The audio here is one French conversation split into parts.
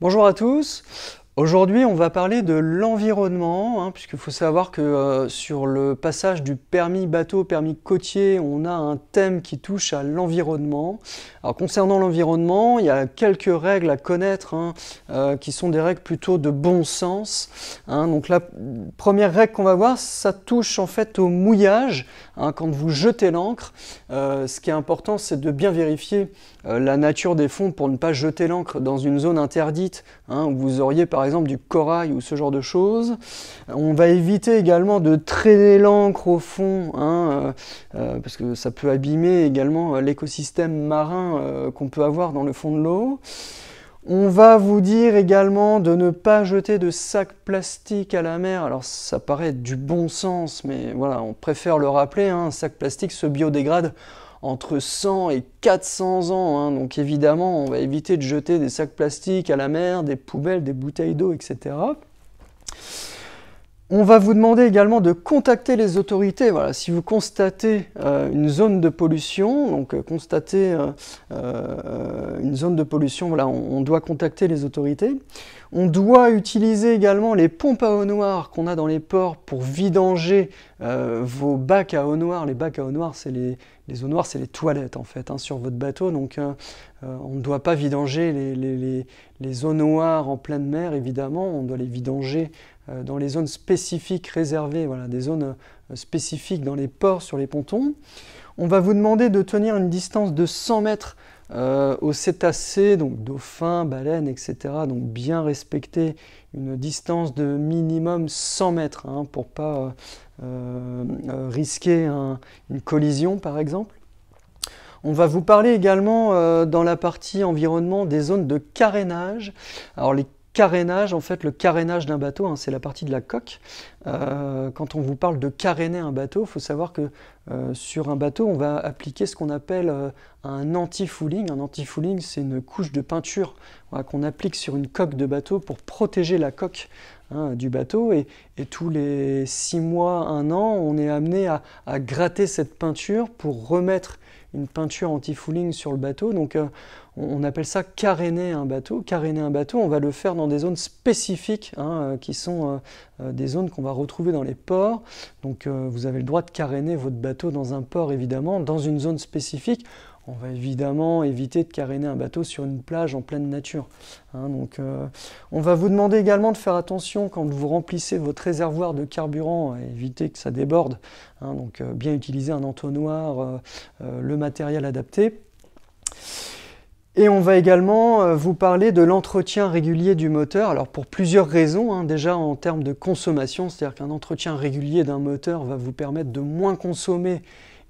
Bonjour à tous. Aujourd'hui, on va parler de l'environnement, hein, puisqu'il faut savoir que euh, sur le passage du permis bateau au permis côtier, on a un thème qui touche à l'environnement. Alors concernant l'environnement, il y a quelques règles à connaître, hein, euh, qui sont des règles plutôt de bon sens. Hein. Donc la première règle qu'on va voir, ça touche en fait au mouillage, quand vous jetez l'encre. Euh, ce qui est important, c'est de bien vérifier la nature des fonds pour ne pas jeter l'encre dans une zone interdite, où vous auriez par exemple du corail ou ce genre de choses. On va éviter également de traîner l'encre au fond, hein, euh, euh, parce que ça peut abîmer également euh, l'écosystème marin qu'on peut avoir dans le fond de l'eau. On va vous dire également de ne pas jeter de sacs plastiques à la mer. Alors ça paraît du bon sens, mais voilà, on préfère le rappeler, hein, un sac plastique se biodégrade entre 100 et 400 ans. Hein. donc évidemment, on va éviter de jeter des sacs plastiques à la mer, des poubelles, des bouteilles d'eau, etc. On va vous demander également de contacter les autorités. Voilà, si vous constatez euh, une zone de pollution, donc euh, constater euh, une zone de pollution, voilà, on, doit contacter les autorités. On doit utiliser également les pompes à eau noire qu'on a dans les ports pour vidanger euh, vos bacs à eau noire. Les bacs à eau noire, c'est les, eaux noires, c'est les toilettes en fait hein, sur votre bateau. Donc euh, euh, on ne doit pas vidanger les, eaux noires en pleine mer, évidemment. On doit les vidanger dans les zones spécifiques réservées, voilà, des zones spécifiques dans les ports, sur les pontons. On va vous demander de tenir une distance de 100 mètres euh, aux cétacés, donc dauphins, baleines, etc., donc bien respecter une distance de minimum 100 mètres pour hein, pour pas euh, euh, risquer une collision par exemple. On va vous parler également dans la partie environnement des zones de carénage. Alors les carénages en fait, le carénage d'un bateau, hein, c'est la partie de la coque. quand on vous parle de caréner un bateau, il faut savoir que euh, sur un bateau, on va appliquer ce qu'on appelle euh, un anti-fouling. Un anti-fouling, c'est une couche de peinture qu'on applique sur une coque de bateau pour protéger la coque hein, du bateau. Et, tous les six mois, un an, on est amené à, gratter cette peinture pour remettre une peinture anti-fouling sur le bateau. Donc euh, on, appelle ça caréner un bateau. Caréner un bateau, on va le faire dans des zones spécifiques, hein, qui sont des zones qu'on va retrouver dans les ports. Donc vous avez le droit de caréner votre bateau dans un port, évidemment, dans une zone spécifique. On va évidemment éviter de caréner un bateau sur une plage en pleine nature. Hein. donc, euh, on va vous demander également de faire attention quand vous remplissez votre réservoir de carburant, éviter que ça déborde. Hein. donc, euh, bien utiliser un entonnoir, euh, le matériel adapté. Et on va également euh, vous parler de l'entretien régulier du moteur, alors pour plusieurs raisons, hein, déjà en termes de consommation, c'est-à-dire qu'un entretien régulier d'un moteur va vous permettre de moins consommer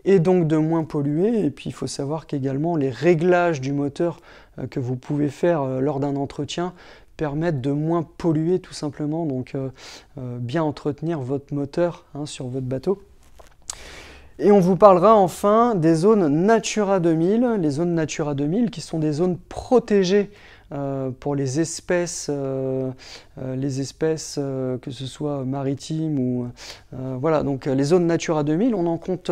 et donc de moins polluer, et puis il faut savoir qu'également les réglages du moteur euh, que vous pouvez faire euh, lors d'un entretien permettent de moins polluer tout simplement, donc bien entretenir votre moteur hein, sur votre bateau. Et on vous parlera enfin des zones Natura 2000, les zones Natura 2000 qui sont des zones protégées euh, pour les espèces, euh, euh, les espèces que ce soit maritimes ou voilà. Donc les zones Natura 2000, on en compte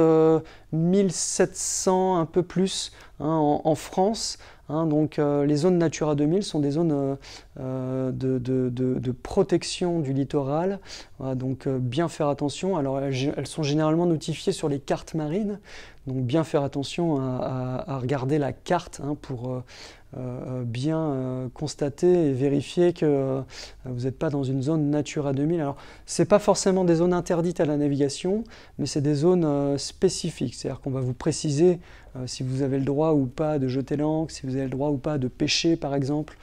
1700 un peu plus hein, en, France. Hein. donc les zones Natura 2000 sont des zones de, protection du littoral. donc bien faire attention. Alors elles sont généralement notifiées sur les cartes marines. Donc bien faire attention à, regarder la carte hein, pour euh, euh, euh, bien constater et vérifier que vous n'êtes pas dans une zone Natura 2000. Alors ce n'est pas forcément des zones interdites à la navigation, mais c'est des zones spécifiques. C'est-à-dire qu'on va vous préciser si vous avez le droit ou pas de jeter l'ancre, si vous avez le droit ou pas de pêcher par exemple.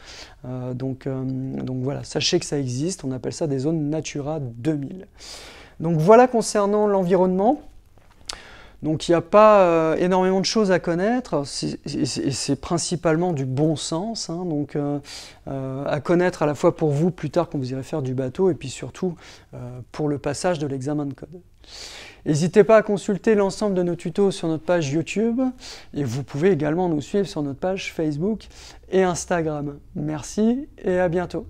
donc, donc voilà, sachez que ça existe. On appelle ça des zones Natura 2000. Donc voilà concernant l'environnement. Donc il n'y a pas euh, énormément de choses à connaître, et c'est principalement du bon sens, hein. donc euh, euh, à connaître à la fois pour vous plus tard quand vous irez faire du bateau, et puis surtout pour le passage de l'examen de code. N'hésitez pas à consulter l'ensemble de nos tutos sur notre page YouTube, et vous pouvez également nous suivre sur notre page Facebook et Instagram. Merci et à bientôt.